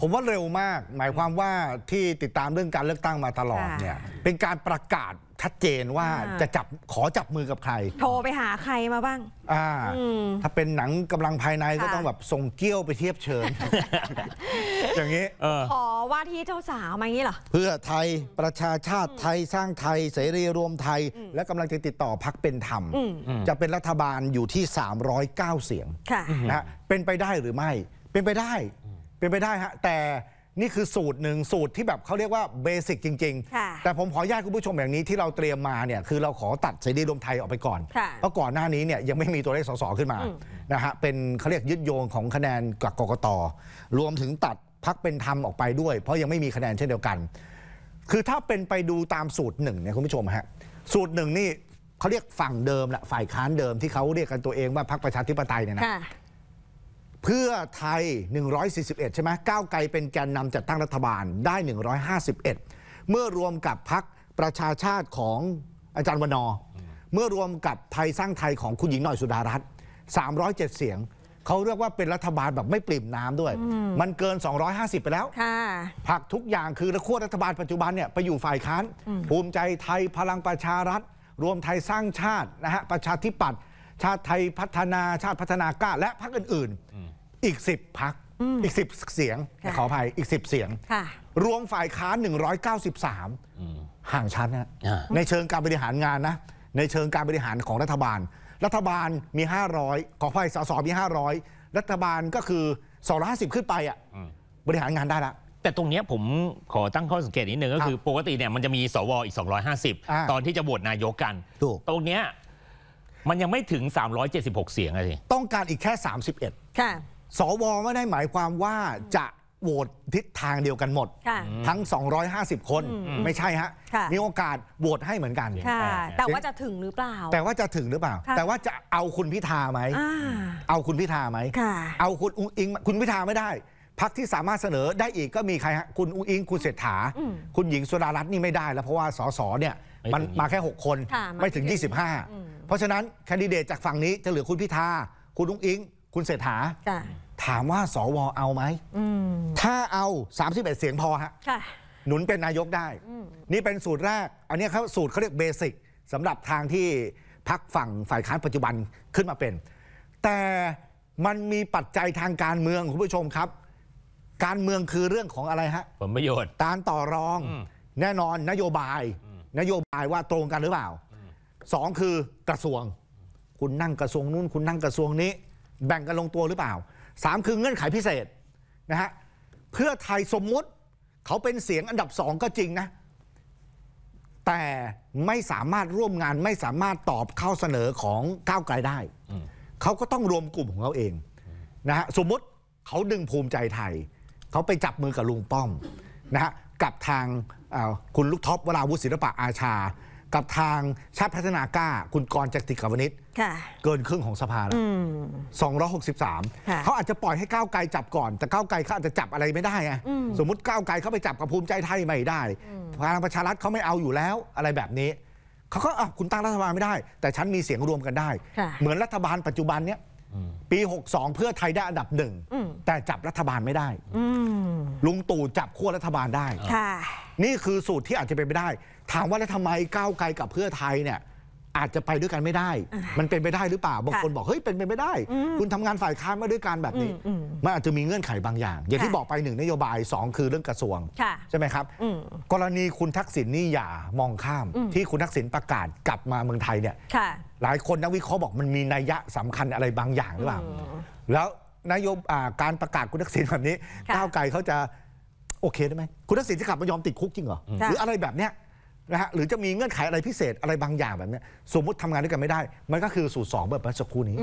ผมว่าเร็วมากหมายความว่าที่ติดตามเรื่องการเลือกตั้งมาตลอดเนี่ยเป็นการประกาศชัดเจนว่าจะจับขอจับมือกับใคร โทรไปหาใครมาบ้างอ่าถ้าเป็นหนังกำลังภายในก็ต้องแบบส่งเกี้ยวไปเทียบเชิญอย่างนี้ขอว่าที่เจ้าสาวมาอย่างนี้เหรอเพื่อไทยประชาชาติไทยสร้างไทยเสรีรวมไทยและกำลังจะติดต่อพักเป็นธรรม จะเป็นรัฐบาลอยู่ที่309เสียงนะเป็นไปได้หรือไม่ เป็นไปได้เป็นไปได้ฮะแต่นี่คือสูตรหนึ่งสูตรที่แบบเขาเรียกว่าเบสิก จริง ๆ แต่ผมขอญาตคุณผู้ชมอย่างนี้ที่เราเตรียมมาเนี่ย คือเราขอตัดเสรีรวมไทยออกไปก่อนเพราะก่อนหน้านี้เนี่ยยังไม่มีตัวเลขสสขึ้นมานะฮะเป็นเขาเรียกยึดโยงของคะแนนกับกกตรวมถึงตัดพักเป็นธรรมออกไปด้วย เพราะยังไม่มีคะแนนเช่นเดียวกัน คือถ้าเป็นไปดูตามสูตรหนึ่งเนี่ยคุณผู้ชมฮะสูตรหนึ่งนี่เขาเรียกฝั่งเดิมแหละฝ่ายค้านเดิมที่เขาเรียกกันตัวเองว่าพรรคประชาธิปไตยเนี่ยนะเพื่อไทย 141 ใช่ไหมก้าวไกลเป็นแกนนำจัดตั้งรัฐบาลได้ 151 เมื่อรวมกับพักประชาชาติของอาจารย์วนอเมื่อรวมกับไทยสร้างไทยของคุณหญิงหน่อยสุดารัตน์307 เสียง เขาเรียกว่าเป็นรัฐบาลแบบไม่ปริ่มน้ำด้วย มันเกิน 250 ไปแล้ว ผักทุกอย่างคือระขวรัฐบาลปัจจุบันเนี่ย ไปอยู่ฝ่ายค้าน ภูมิใจไทย พลังประชารัฐ รวมไทยสร้างชาตินะฮะ ประชาธิปัตย์ ชาติไทยพัฒนา ชาติพัฒนากล้าและพรรคอื่น ๆอีก 10พักอีก 10 เสียงขออภัยอีก 10 เสียงรวมฝ่ายค้าน 193ห่างชั้นนะในเชิงการบริหารงานนะในเชิงการบริหารของรัฐบาล รัฐบาลมี 500 ขออภัยสสมี 500 รัฐบาลก็คือ250ขึ้นไปอ่ะบริหารงานได้ละแต่ตรงนี้ผมขอตั้งข้อสังเกตนิดนึงก็คือปกติเนี่ยมันจะมีสวอีก250ตอนที่จะโหวตนายกกัน ตรงเนี้ยมันยังไม่ถึง 376 เสียงเลยต้องการอีกแค่ 31ค่ะสวไม่ได้หมายความว่าจะโหวตทิศทางเดียวกันหมด ทั้ง 250 คนไม่ใช่ฮะ มีโอกาสโหวตให้เหมือนกันแต่ว่าจะถึงหรือเปล่า แต่ว่าจะถึงหรือเปล่า แต่ว่าจะเอาคุณพิธาไหม เอาคุณพิธาไหมเอาคุณอุ้งอิงคุณพิธาไม่ได้พักที่สามารถเสนอได้อีกก็มีใครฮะคุณอุ้งอิงคุณเศรษฐา คุณหญิงสุดารัตน์นี่ไม่ได้แล้วเพราะว่าสสเนี่ยมันมาแค่ 6 คนไม่ถึง 25 เพราะฉะนั้นแคนดิเดตจากฝั่งนี้จะเหลือคุณพิธาคุณอุ้งอิงคุณเศรษฐาถามว่าสวเอาไหม ถ้าเอา31เสียงพอฮะหนุนเป็นนายกได้ นี่เป็นสูตรแรก อันนี้เขาสูตรเขาเรียกเบสิกสำหรับทางที่พักฝั่งฝ่ายค้านปัจจุบันขึ้นมาเป็น แต่มันมีปัจจัยทางการเมืองคุณผู้ชมครับ การเมืองคือเรื่องของอะไรฮะ ผลประโยชน์การต่อรอง แน่นอน นโยบาย นโยบายว่าตรงกันหรือเปล่า สองคือกระทรวง คุณนั่งกระทรวงนู้นคุณนั่งกระทรวงนี้แบ่งกันลงตัวหรือเปล่า 3 คือเงื่อนไขพิเศษนะฮะ เพื่อไทยสมมุติเขาเป็นเสียงอันดับสองก็จริงนะ แต่ไม่สามารถร่วมงานไม่สามารถตอบข้อเสนอของก้าวไกลได้ เขาก็ต้องรวมกลุ่มของเขาเองนะฮะสมมติเขาดึงภูมิใจไทย เขาไปจับมือกับลุงป้อมนะฮะกับทางคุณลูกท็อปวราวุฒิศิลปะอาชากับทางชาติพัฒนากล้าคุณกรจักติกาวนิชเกินครึ่งของสภาแล้วสองร้อยหกสิบสามเขาอาจจะปล่อยให้ก้าวไกลจับก่อน แต่ก้าวไกลเขาอาจจะจับอะไรไม่ได้สมมติก้าวไกลเขาไปจับกับภูมิใจไทยไม่ได้พลังประชารัฐเขาไม่เอาอยู่แล้วอะไรแบบนี้เขาก็คุณตั้งรัฐบาลไม่ได้แต่ฉันมีเสียงรวมกันได้ เหมือนรัฐบาลปัจจุบันเนี้ยปี 62 เพื่อไทยได้อันดับหนึ่งแต่จับรัฐบาลไม่ได้ลุงตู่จับขั้วรัฐบาลได้นี่คือสูตรที่อาจจะเป็นไปได้ ถามว่าแล้วทำไมก้าวไกล กับเพื่อไทยเนี่ย อาจจะไปด้วยกันไม่ได้ มันเป็นไปได้หรือเปล่าบางคนบอกเฮ้ยเป็นไปไม่ได้ คุณทำงานฝ่ายค้านมาด้วยกันแบบนี้ มันอาจจะมีเงื่อนไขบางอย่าง อย่างที่บอกไปหนึ่งนโยบาย 2 คือเรื่องกระทรวงใช่ไหมครับกรณีคุณทักษิณนี่อย่ามองข้าม ที่คุณทักษิณประกาศกลับมาเมืองไทยเนี่ยหลายคนนักวิเคราะห์บอกมันมีนัยยะสำคัญอะไรบางอย่างหรือเปล่าแล้วนโยบายการประกาศคุณทักษิณแบบนี้ ก้าวไกลเขาจะโอเคได้ไหมคุณทักษิณจะกลับมายอมติดคุกจริงเหรอ หรืออะไรแบบเนี้ยนะฮะหรือจะมีเงื่อนไขอะไรพิเศษอะไรบางอย่างแบบเนี้ยสมมติทำงานด้วยกันไม่ได้ มันก็คือสูตรสองแบบเมื่อสักครู่นี้